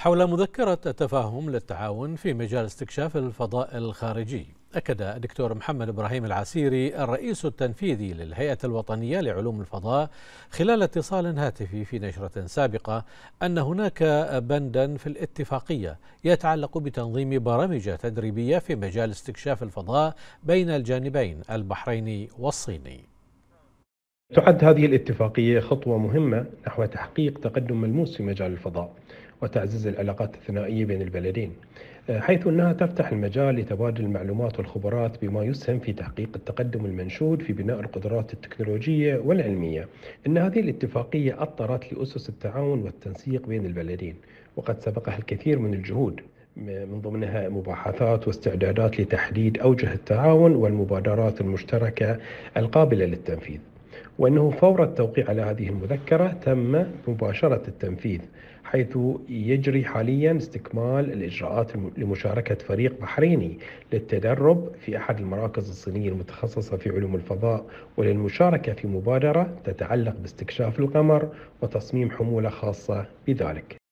حول مذكرة التفاهم للتعاون في مجال استكشاف الفضاء الخارجي أكد الدكتور محمد إبراهيم العسيري الرئيس التنفيذي للهيئة الوطنية لعلوم الفضاء خلال اتصال هاتفي في نشرة سابقة أن هناك بندا في الاتفاقية يتعلق بتنظيم برامج تدريبية في مجال استكشاف الفضاء بين الجانبين البحريني والصيني تعد هذه الاتفاقية خطوة مهمة نحو تحقيق تقدم ملموس في مجال الفضاء وتعزيز العلاقات الثنائية بين البلدين آه، حيث أنها تفتح المجال لتبادل المعلومات والخبرات بما يسهم في تحقيق التقدم المنشود في بناء القدرات التكنولوجية والعلمية إن هذه الاتفاقية أطرت لأسس التعاون والتنسيق بين البلدين وقد سبقها الكثير من الجهود من ضمنها مباحثات واستعدادات لتحديد أوجه التعاون والمبادرات المشتركة القابلة للتنفيذ وأنه فور التوقيع على هذه المذكرة تم مباشرة التنفيذ حيث يجري حاليا استكمال الإجراءات لمشاركة فريق بحريني للتدرب في أحد المراكز الصينية المتخصصة في علوم الفضاء وللمشاركة في مبادرة تتعلق باستكشاف القمر وتصميم حمولة خاصة بذلك